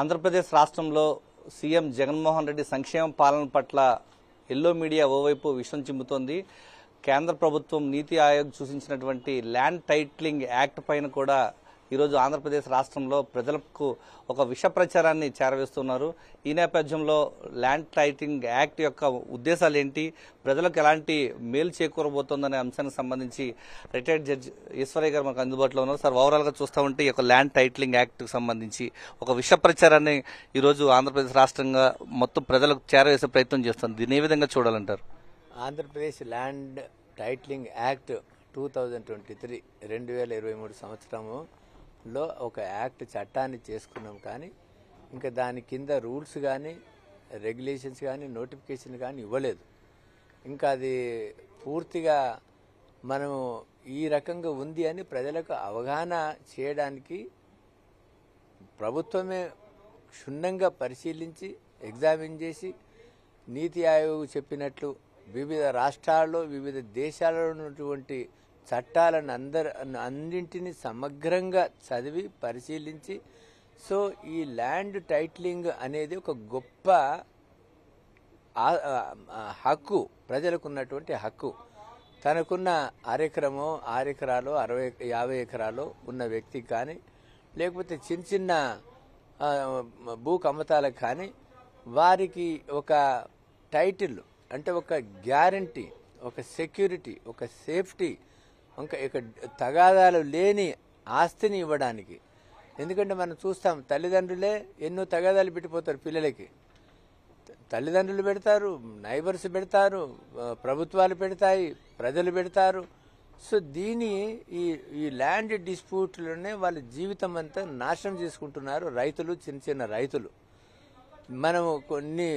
ఆంధ్రప్రదేశ్ రాష్ట్రంలో సీఎం జగన్మోహన్ రెడ్డి సంక్షేమ పాలన పట్ల ఎల్లో మీడియా ఓవైపు విషం చిమ్ముతోంది కేంద్ర ప్రభుత్వం నీతి ఆయోగ్ సూచించినటువంటి ల్యాండ్ టైట్లింగ్ యాక్ట్ పైన కూడా ఈరోజు ఆంధ్రప్రదేశ్ రాష్ట్రంలో ప్రజలకు ఒక విష ప్రచారాన్ని చేరవేస్తున్నారు ఈ నేపథ్యంలో ల్యాండ్ టైటింగ్ యాక్ట్ యొక్క ఉద్దేశాలు ఏంటి ప్రజలకు ఎలాంటి మేలు చేకూరబోతోందనే అంశానికి సంబంధించి రిటైర్డ్ జడ్జ్ ఈశ్వరయ్య గారు మనకు అందుబాటులో ఉన్నారు సార్ ఓవరాల్గా చూస్తూ ఉంటే ఈ ల్యాండ్ టైటిలింగ్ యాక్ట్కి సంబంధించి ఒక విష ప్రచారాన్ని ఈరోజు ఆంధ్రప్రదేశ్ రాష్ట్రంగా మొత్తం ప్రజలకు చేరవేసే ప్రయత్నం చేస్తుంది దీన్ని ఏ విధంగా చూడాలంటారు Andhra Pradesh land titling act two thousand twenty three రెండు వేల ఇరవై మూడు సంవత్సరము లో ఒక యాక్ట్ చట్టాన్ని చేసుకున్నాం కానీ ఇంకా దాని కింద రూల్స్ కానీ రెగ్యులేషన్స్ కానీ నోటిఫికేషన్ కానీ ఇవ్వలేదు ఇంకా అది పూర్తిగా మనము ఈ రకంగా ఉంది అని ప్రజలకు అవగాహన చేయడానికి ప్రభుత్వమే క్షుణ్ణంగా పరిశీలించి ఎగ్జామిన్ చేసి నీతి ఆయోగ్ చెప్పినట్లు వివిధ రాష్ట్రాల్లో వివిధ దేశాలలో ఉన్నటువంటి చట్టాలను అందరు అన్నింటినీ సమగ్రంగా చదివి పరిశీలించి సో ఈ ల్యాండ్ టైట్లింగ్ అనేది ఒక గొప్ప హక్కు ప్రజలకు ఉన్నటువంటి హక్కు తనకున్న అరెకరమో ఆరెకరాలు అరవై యాభై ఎకరాలు ఉన్న వ్యక్తికి కానీ లేకపోతే చిన్న చిన్న భూ కమతాలకు కానీ వారికి ఒక టైటిల్ అంటే ఒక గ్యారంటీ ఒక సెక్యూరిటీ ఒక సేఫ్టీ ఇంకా ఇక తగాదాలు లేని ఆస్తిని ఇవ్వడానికి ఎందుకంటే మనం చూస్తాం తల్లిదండ్రులే ఎన్నో తగాదాలు పెట్టిపోతారు పిల్లలకి తల్లిదండ్రులు పెడతారు నైబర్స్ పెడతారు ప్రభుత్వాలు పెడతాయి ప్రజలు పెడతారు సో దీని ఈ ఈ ల్యాండ్ డిస్ప్యూట్లోనే వాళ్ళ జీవితం అంతా నాశనం చేసుకుంటున్నారు రైతులు చిన్న చిన్న రైతులు మనము కొన్ని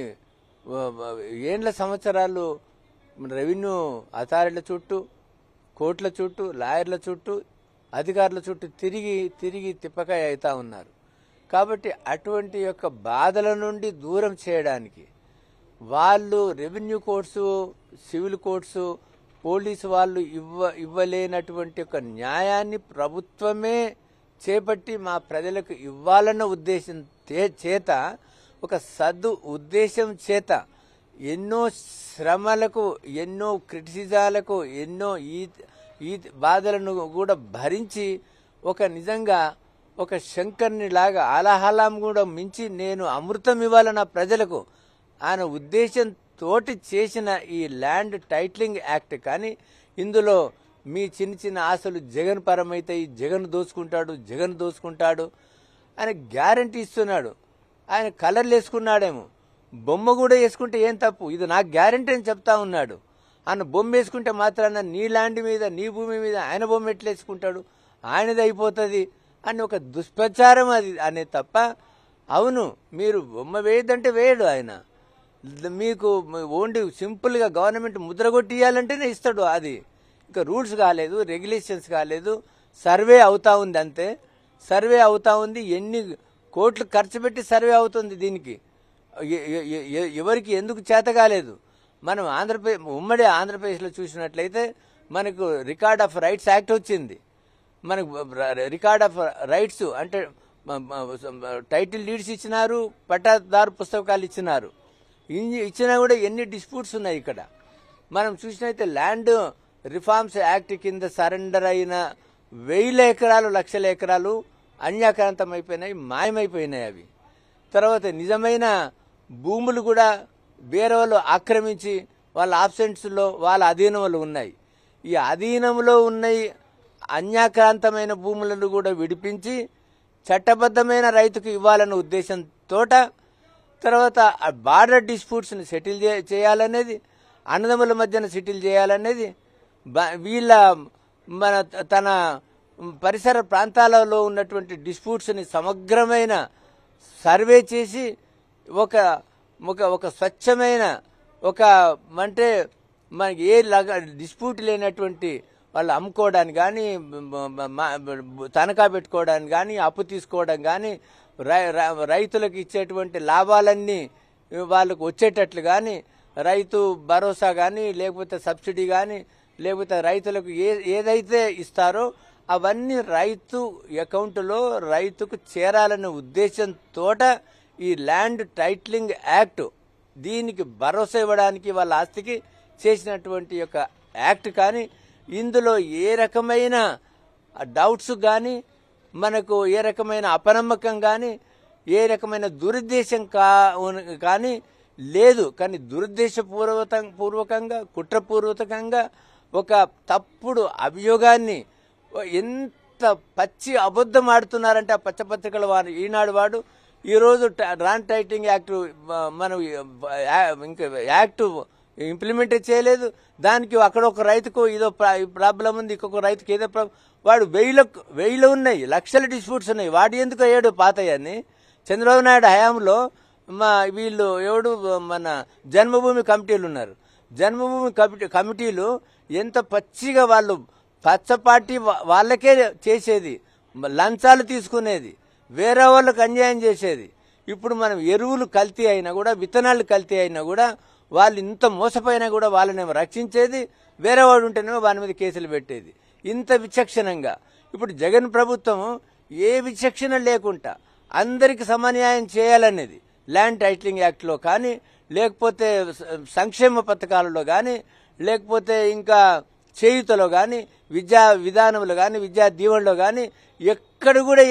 ఏండ్ల సంవత్సరాలు రెవెన్యూ అథారిటీల చుట్టూ కోర్టుల చుట్టూ లాయర్ల చుట్టూ అధికారుల చుట్టూ తిరిగి తిరిగి తిప్పకాయ అవుతా ఉన్నారు కాబట్టి అటువంటి యొక్క బాధల నుండి దూరం చేయడానికి వాళ్ళు revenue courts civil courts police వాళ్ళు ఇవ్వ ఇవ్వలేనటువంటి యొక్క న్యాయాన్ని ప్రభుత్వమే చేపట్టి మా ప్రజలకు ఇవ్వాలన్న ఉద్దేశం చేత ఒక సద్దు ఉద్దేశం చేత ఎన్నో శ్రమలకు ఎన్నో క్రిటిసిజాలకు ఎన్నో ఈ ఈ బాధలను కూడా భరించి ఒక నిజంగా ఒక శంకర్ని లాగా అలహలాం కూడా మించి నేను అమృతం ఇవ్వాలి నా ప్రజలకు ఆయన తోటి చేసిన ఈ ల్యాండ్ టైట్లింగ్ యాక్ట్ కానీ ఇందులో మీ చిన్న చిన్న ఆశలు జగన్ పరమైతాయి జగన్ దోచుకుంటాడు జగన్ దోచుకుంటాడు ఆయన గ్యారంటీ ఇస్తున్నాడు ఆయన కలర్లు వేసుకున్నాడేమో బొమ్మ కూడా వేసుకుంటే ఏం తప్పు ఇది నాకు గ్యారంటీ అని చెప్తా ఉన్నాడు ఆయన బొమ్మ వేసుకుంటే మాత్రాన నీ ల్యాండ్ మీద నీ భూమి మీద ఆయన బొమ్మ ఎట్లా వేసుకుంటాడు ఆయనది అయిపోతుంది అని ఒక దుష్ప్రచారం అది అనే తప్ప అవును మీరు బొమ్మ వేయదంటే వేయడు ఆయన మీకు ఓన్లీ సింపుల్గా గవర్నమెంట్ ముద్ర కొట్టియాలంటేనే ఇస్తాడు అది ఇంకా రూల్స్ కాలేదు రెగ్యులేషన్స్ కాలేదు సర్వే అవుతా ఉంది అంతే సర్వే అవుతా ఉంది ఎన్ని కోట్లు ఖర్చు పెట్టి సర్వే అవుతుంది దీనికి ఎవరికి ఎందుకు చేత కాలేదు మనం ఆంధ్రప్రదేశ్ ఉమ్మడి ఆంధ్రప్రదేశ్లో చూసినట్లయితే మనకు రికార్డ్ ఆఫ్ రైట్స్ యాక్ట్ వచ్చింది మనకు రికార్డ్ ఆఫ్ రైట్స్ అంటే టైటిల్ డీడ్స్ ఇచ్చినారు పట్టాదారు పుస్తకాలు ఇచ్చినారు ఇచ్చినా కూడా ఎన్ని డిస్ప్యూట్స్ ఉన్నాయి ఇక్కడ మనం చూసినైతే ల్యాండ్ రిఫార్మ్స్ యాక్ట్ కింద సరెండర్ అయిన వెయ్యి ఎకరాలు లక్షల ఎకరాలు అన్యాక్రాంతం అయిపోయినాయి మాయమైపోయినాయి అవి తర్వాత నిజమైన భూములు కూడా వేరే వాళ్ళు ఆక్రమించి వాళ్ళ ఆబ్సెంట్స్లో వాళ్ళ అధీనములు ఉన్నాయి ఈ అధీనంలో ఉన్నాయి అన్యాక్రాంతమైన భూములను కూడా విడిపించి చట్టబద్ధమైన రైతుకు ఇవ్వాలన్న ఉద్దేశంతో తర్వాత బార్డర్ డిస్ప్యూట్స్ని సెటిల్ చేయాలనేది అన్నదమ్ముల మధ్యన సెటిల్ చేయాలనేది వీళ్ళ మన తన పరిసర ప్రాంతాలలో ఉన్నటువంటి డిస్ప్యూట్స్ని సమగ్రమైన సర్వే చేసి ఒక ఒక ఒక స్వచ్ఛమైన ఒక అంటే మనకి ఏ డిస్ప్యూట్ లేనటువంటి వాళ్ళు అమ్ముకోవడానికి కానీ తనఖా పెట్టుకోవడానికి కానీ అప్పు తీసుకోవడం కానీ రైతులకు ఇచ్చేటువంటి లాభాలన్నీ వాళ్ళకు వచ్చేటట్లు కానీ రైతు భరోసా కానీ లేకపోతే సబ్సిడీ కానీ లేకపోతే రైతులకు ఏ ఏదైతే ఇస్తారో అవన్నీ రైతు అకౌంట్లో రైతుకు చేరాలనే ఉద్దేశంతో ఈ ల్యాండ్ టైట్లింగ్ యాక్ట్ దీనికి భరోసా ఇవ్వడానికి వాళ్ళ ఆస్తికి చేసినటువంటి యొక్క యాక్ట్ కానీ ఇందులో ఏ రకమైన డౌట్స్ కానీ మనకు ఏ రకమైన అపనమ్మకం కానీ ఏ రకమైన దురుద్దేశం కా కానీ లేదు కానీ దురుద్దేశపూర్వత పూర్వకంగా కుట్రపూర్వకంగా ఒక తప్పుడు అభియోగాన్ని ఎంత పచ్చి అబద్ధం ఆడుతున్నారంటే ఆ పచ్చపత్రికల వారు ఈనాడు వాడు ఈరోజు నాన్ టైటింగ్ యాక్ట్ మనం ఇంకా యాక్ట్ ఇంప్లిమెంట్ చేయలేదు దానికి అక్కడ ఒక రైతుకు ఏదో ప్రాబ్లం ఉంది ఇంకొక రైతుకి ఏదో ప్రాబ్లం వాడు వెయ్యిలో వెయ్యిలో ఉన్నాయి లక్షల డిస్ప్యూట్స్ ఉన్నాయి వాడు ఎందుకు ఏడు పాతయ్యని చంద్రబాబు నాయుడు హయాంలో మా వీళ్ళు ఎవడు మన జన్మభూమి కమిటీలు ఉన్నారు జన్మభూమి కమిటీ కమిటీలు ఎంత పచ్చిగా వాళ్ళు పచ్చపాటి వాళ్ళకే చేసేది లంచాలు తీసుకునేది వేరే వాళ్ళకు అన్యాయం చేసేది ఇప్పుడు మనం ఎరువులు కల్తీ అయినా కూడా విత్తనాలు కల్తీ అయినా కూడా వాళ్ళు ఇంత మోసపోయినా కూడా వాళ్ళని రక్షించేది వేరే వాడు ఉంటేనేమో వాని మీద కేసులు పెట్టేది ఇంత విచక్షణంగా ఇప్పుడు జగన్ ప్రభుత్వం ఏ విచక్షణ లేకుండా అందరికి సమన్యాయం చేయాలనేది ల్యాండ్ టైటిలింగ్ యాక్ట్లో కానీ లేకపోతే సంక్షేమ పథకాలలో కానీ లేకపోతే ఇంకా చేయుతలో కానీ విద్యా విధానంలో కానీ విద్యా దీవెనలో కానీ ఎక్కడ కూడా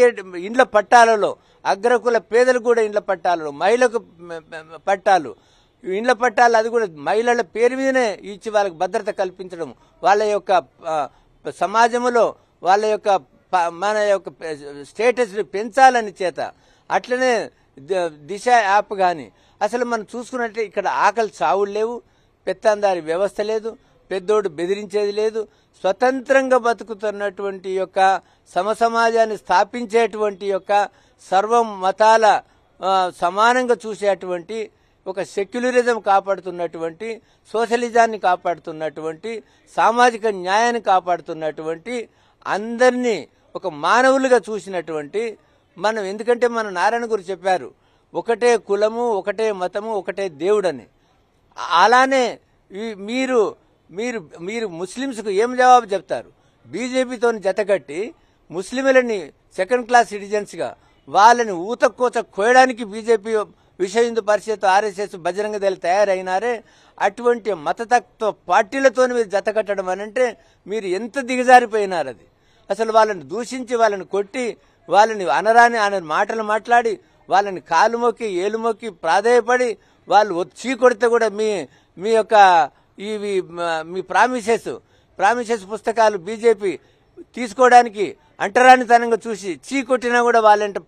ఇండ్ల పట్టాలలో అగ్రకుల పేదలు కూడా ఇండ్ల పట్టాలలో మహిళకు పట్టాలు ఇండ్ల పట్టాలు అది కూడా మహిళల పేరు మీదనే ఇచ్చి వాళ్ళకి భద్రత కల్పించడం వాళ్ళ యొక్క సమాజంలో వాళ్ళ యొక్క మన యొక్క స్టేటస్ని పెంచాలని చేత అట్లనే దిశ యాప్ కానీ అసలు మనం చూసుకున్నట్టే ఇక్కడ ఆకలి చావులు లేవు పెత్తందారి వ్యవస్థ లేదు పెద్దోడు బెదిరించేది లేదు స్వతంత్రంగా బతుకుతున్నటువంటి యొక్క సమసమాజాన్ని స్థాపించేటువంటి యొక్క సర్వ మతాల సమానంగా చూసేటువంటి ఒక సెక్యులరిజం కాపాడుతున్నటువంటి సోషలిజాన్ని కాపాడుతున్నటువంటి సామాజిక న్యాయాన్ని కాపాడుతున్నటువంటి అందరినీ ఒక మానవులుగా చూసినటువంటి మనం ఎందుకంటే మన నారాయణ గురు చెప్పారు ఒకటే కులము ఒకటే మతము ఒకటే దేవుడని అలానే మీరు మీరు మీరు ముస్లిమ్స్కు ఏం జవాబు చెప్తారు బీజేపీతో జతకట్టి ముస్లింలని సెకండ్ క్లాస్ సిటిజన్స్గా వాళ్ళని ఊతకోత కోయడానికి బీజేపీ విషయ హిందూ పరిషత్ ఆర్ఎస్ఎస్ బజరంగ దళ తయారైనారే అటువంటి మతతత్వ పార్టీలతో మీరు జతకట్టడం అనంటే మీరు ఎంత దిగజారిపోయినారు అది అసలు వాళ్ళని దూషించి వాళ్ళని కొట్టి వాళ్ళని అనరాని అనే మాటలు మాట్లాడి వాళ్ళని కాలు మొక్కి ఏలు మొక్కి ప్రాధేయపడి వాళ్ళు వచ్చి కొడితే కూడా మీ మీ యొక్క ఇవి మీ ప్రామిసెస్ ప్రామిసెస్ పుస్తకాలు బీజేపీ తీసుకోవడానికి అంటరానితనంగా చూసి చీ కొట్టినా కూడా వాళ్ళంటే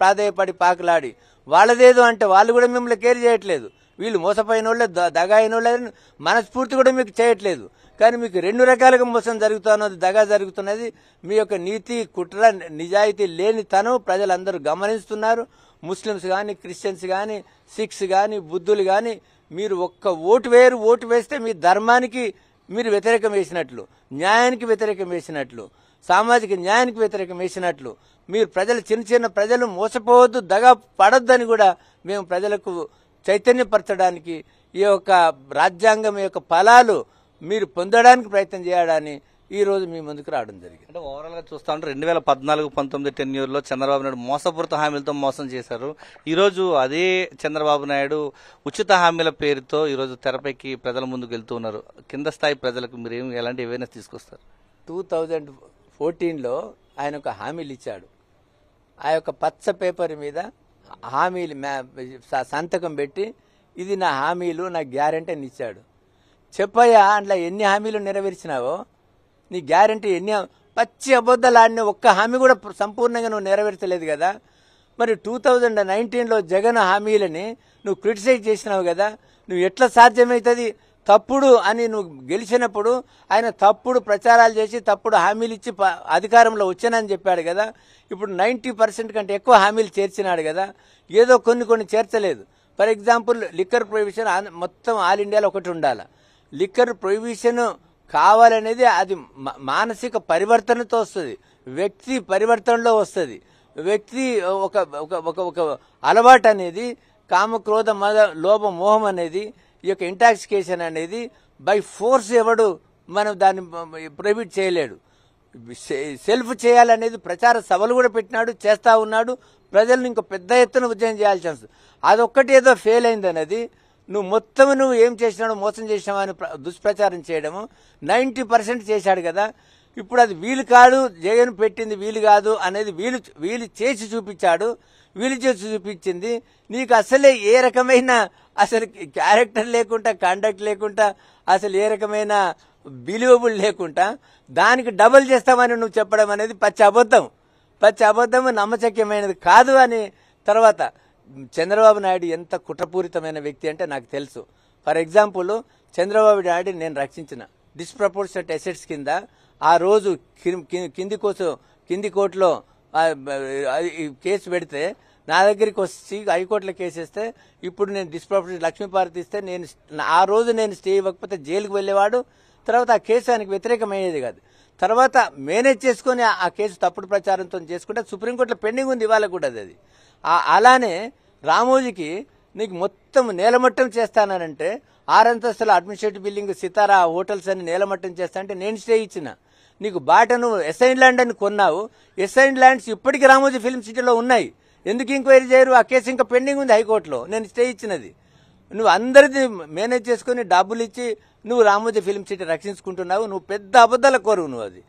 ప్రాధేయపడి పాకలాడి వాళ్ళదేదో అంటే వాళ్ళు కూడా మిమ్మల్ని కేర్ చేయట్లేదు వీళ్ళు మోసపోయిన వాళ్ళే దగాయిన వాళ్ళని మనస్ఫూర్తి కూడా మీకు చేయట్లేదు కానీ మీకు రెండు రకాలుగా మోసం జరుగుతున్నది దగా జరుగుతున్నది మీ యొక్క నీతి కుట్ర నిజాయితీ లేని తను ప్రజలందరూ గమనిస్తున్నారు ముస్లిమ్స్ కానీ క్రిస్టియన్స్ కానీ సిక్స్ కానీ బుద్ధులు కానీ మీరు ఒక్క ఓటు వేరు ఓటు వేస్తే మీ ధర్మానికి మీరు వ్యతిరేకం వేసినట్లు న్యాయానికి వ్యతిరేకం వేసినట్లు సామాజిక న్యాయానికి వ్యతిరేకం వేసినట్లు మీరు ప్రజలు చిన్న చిన్న ప్రజలు మోసపోవద్దు దగా పడొద్దని కూడా మేము ప్రజలకు చైతన్యపరచడానికి ఈ యొక్క రాజ్యాంగం యొక్క ఫలాలు మీరు పొందడానికి ప్రయత్నం చేయడాన్ని ఈ రోజు మీ ముందుకు రావడం జరిగింది అంటే ఓవరాల్ గా చూస్తా ఉంటే రెండు వేల పద్నాలుగు పంతొమ్మిది ఇయర్ లో చంద్రబాబు నాయుడు మోసపూరిత హామీలతో మోసం చేశారు ఈ రోజు అదే చంద్రబాబు నాయుడు ఉచిత హామీల పేరుతో ఈ రోజు తెరపైకి ప్రజల ముందుకు వెళ్తూ ఉన్నారు కింద స్థాయి ప్రజలకు మీరు ఏమి ఎలాంటి అవేర్నెస్ తీసుకొస్తారు టూ థౌజండ్ ఫోర్టీన్లో ఆయన ఒక హామీలు ఇచ్చాడు ఆ యొక్క పచ్చ పేపర్ మీద హామీలు సంతకం పెట్టి ఇది నా హామీలు నా గ్యారంటీ అని ఇచ్చాడు చెప్పయ్యా అందులో ఎన్ని హామీలు నెరవేర్చినావో నీ గ్యారంటీ ఎన్ని పచ్చి అబద్ధాలు ఒక్క హామీ కూడా సంపూర్ణంగా నువ్వు నెరవేర్చలేదు కదా మరి టూ థౌజండ్ నైన్టీన్లో జగన్ హామీలని నువ్వు క్రిటిసైజ్ చేసినావు కదా నువ్వు ఎట్లా సాధ్యమవుతుంది తప్పుడు అని నువ్వు గెలిచినప్పుడు ఆయన తప్పుడు ప్రచారాలు చేసి తప్పుడు హామీలు ఇచ్చి అధికారంలో వచ్చానని చెప్పాడు కదా ఇప్పుడు నైంటీ పర్సెంట్ కంటే ఎక్కువ హామీలు చేర్చినాడు కదా ఏదో కొన్ని కొన్ని చేర్చలేదు ఫర్ ఎగ్జాంపుల్ లిక్కర్ ప్రొవిషన్ మొత్తం ఆల్ ఇండియాలో ఒకటి ఉండాలి లిక్కర్ ప్రొవిషన్ కావాలనేది అది మానసిక పరివర్తనతో వస్తుంది వ్యక్తి పరివర్తనలో వస్తుంది వ్యక్తి ఒక ఒక ఒక ఒక అలవాటు అనేది కామక్రోధ మద లోభ మోహం అనేది ఈ యొక్క ఇంటాక్సికేషన్ అనేది బై ఫోర్స్ ఎవడు మనం దాన్ని ప్రొహిబిట్ చేయలేడు సెల్ఫ్ చేయాలనేది ప్రచార సభలు కూడా పెట్టినాడు చేస్తూ ఉన్నాడు ప్రజలను ఇంకో పెద్ద ఎత్తున ఉద్యమం చేయాల్సి వస్తుంది అదొక్కటి ఏదో ఫెయిల్ అయింది అనేది నువ్వు మొత్తం నువ్వు ఏం చేసినావు మోసం చేసినావు అని దుష్ప్రచారం చేయడము నైంటీ పర్సెంట్ చేశాడు కదా ఇప్పుడు అది వీలు కాదు జగన్ పెట్టింది వీలు కాదు అనేది వీలు వీలు చేసి చూపించాడు వీలు చేసి చూపించింది నీకు అసలే ఏ రకమైన అసలు క్యారెక్టర్ లేకుండా కండక్ట్ లేకుండా అసలు ఏ రకమైన బిలీవబుల్ లేకుండా దానికి డబుల్ చేస్తామని నువ్వు చెప్పడం అనేది పచ్చి అబద్ధం పచ్చి అబద్ధం నమ్మచక్యమైనది కాదు అని తర్వాత చంద్రబాబు నాయుడు ఎంత కుట్రపూరితమైన వ్యక్తి అంటే నాకు తెలుసు ఫర్ ఎగ్జాంపుల్ చంద్రబాబు నాయుడు నేను రక్షించిన డిస్ప్రపోర్షనట్ ఎసెట్స్ కింద ఆ రోజు కింది కోసం కింది కోర్టులో కేసు పెడితే నా దగ్గరికి వచ్చి హైకోర్టులో కేసు వేస్తే ఇప్పుడు నేను డిస్ప్రపోర్షన్ లక్ష్మీపార్తి ఇస్తే నేను ఆ రోజు నేను స్టే ఇవ్వకపోతే జైలుకు వెళ్ళేవాడు తర్వాత ఆ కేసు ఆయనకు వ్యతిరేకమయ్యేది కాదు తర్వాత మేనేజ్ చేసుకుని ఆ కేసు తప్పుడు ప్రచారంతో చేసుకుంటే సుప్రీంకోర్టులో పెండింగ్ ఉంది ఇవాళ కూడా అది అలానే రామోజీకి నీకు మొత్తం నేలమట్టం చేస్తానంటే ఆరంతస్తుల అడ్మినిస్ట్రేటివ్ బిల్డింగ్ సితారా హోటల్స్ అని నేలమట్టం చేస్తా అంటే నేను స్టే ఇచ్చిన నీకు బాటను ఎస్ఐన్ ల్యాండ్ అని కొన్నావు ఎస్ఐన్ ల్యాండ్స్ ఇప్పటికీ రామోజీ ఫిల్మ్ సిటీలో ఉన్నాయి ఎందుకు ఎంక్వైరీ చేయరు ఆ కేసు ఇంకా పెండింగ్ ఉంది హైకోర్టులో నేను స్టే ఇచ్చినది నువ్వు అందరిది మేనేజ్ చేసుకుని డబ్బులు ఇచ్చి నువ్వు రామోజీ ఫిల్మ్ సిటీ రక్షించుకుంటున్నావు నువ్వు పెద్ద అబద్ధాల కోరువు నువ్వు అది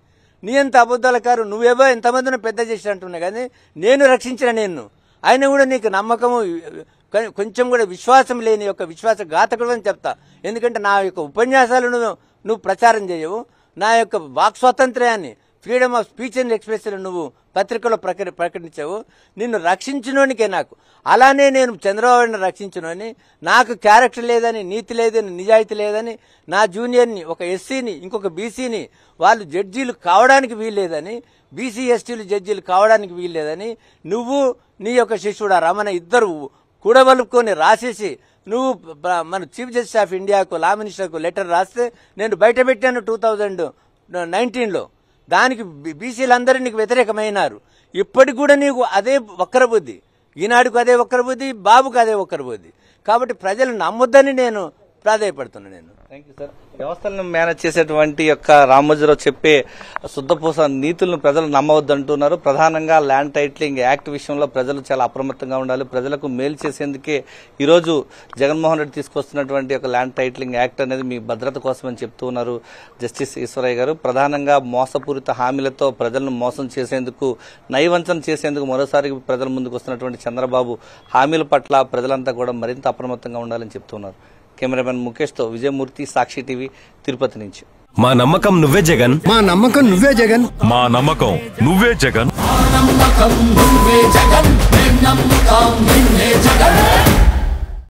నీ ఎంత అబద్ధాల కారు నువ్వెవో ఎంతమందిని పెద్ద చేసి అంటున్నావు కానీ నేను రక్షించిన నేను ఆయన కూడా నీకు నమ్మకము కొంచెం కూడా విశ్వాసం లేని యొక్క విశ్వాస ఘాతకుడు అని చెప్తా ఎందుకంటే నా యొక్క ఉపన్యాసాలను నువ్వు ప్రచారం చేయవు నా యొక్క వాక్ స్వాతంత్ర్యాన్ని freedom of speech and expression నువ్వు పత్రికలో ప్రక ప్రకటించావు నిన్ను రక్షించినోనికే నాకు అలానే నేను చంద్రబాబుని రక్షించినోని నాకు క్యారెక్టర్ లేదని నీతి లేదని నిజాయితీ లేదని నా జూనియర్ని ఒక ఎస్సీని ఇంకొక బీసీని వాళ్ళు జడ్జీలు కావడానికి వీల్లేదని బీసీ ఎస్టీలు జడ్జీలు కావడానికి వీల్లేదని నువ్వు నీ యొక్క శిష్యుడు రమణ ఇద్దరు కూడబలుపుకొని రాసేసి నువ్వు మన చీఫ్ జస్టిస్ ఆఫ్ ఇండియాకు లా మినిస్టర్కు లెటర్ రాస్తే నేను బయట పెట్టాను టూ థౌజండ్ నైన్టీన్లో దానికి బీసీలందరూ నీకు వ్యతిరేకమైనారు ఇప్పటికి కూడా నీకు అదే వక్రబుద్ధి ఈనాడుకు అదే బుద్ధి బాబుకు అదే బుద్ధి కాబట్టి ప్రజలు నమ్మొద్దని నేను ప్రాధాయపడుతున్నాను నేను థ్యాంక్ యూ సార్ వ్యవస్థలను మేనేజ్ చేసేటువంటి యొక్క రామోజీరావు చెప్పే శుద్ధపూస నీతులను ప్రజలు నమ్మవద్దంటున్నారు ప్రధానంగా ల్యాండ్ టైట్లింగ్ యాక్ట్ విషయంలో ప్రజలు చాలా అప్రమత్తంగా ఉండాలి ప్రజలకు మేలు చేసేందుకే ఈరోజు జగన్మోహన్ రెడ్డి తీసుకొస్తున్నటువంటి యొక్క ల్యాండ్ టైట్లింగ్ యాక్ట్ అనేది మీ భద్రత కోసం అని చెప్తూ ఉన్నారు జస్టిస్ ఈశ్వరయ్య గారు ప్రధానంగా మోసపూరిత హామీలతో ప్రజలను మోసం చేసేందుకు నైవంచన చేసేందుకు మరోసారి ప్రజల ముందుకు వస్తున్నటువంటి చంద్రబాబు హామీల పట్ల ప్రజలంతా కూడా మరింత అప్రమత్తంగా ఉండాలని చెప్తున్నారు కెమెరామెన్ తో విజయమూర్తి సాక్షి టీవీ తిరుపతి నుంచి మా నమ్మకం నువ్వే జగన్ మా నమ్మకం నువ్వే జగన్ మా నమ్మకం నువ్వే జగన్ మా నమ్మకం నువ్వే జగన్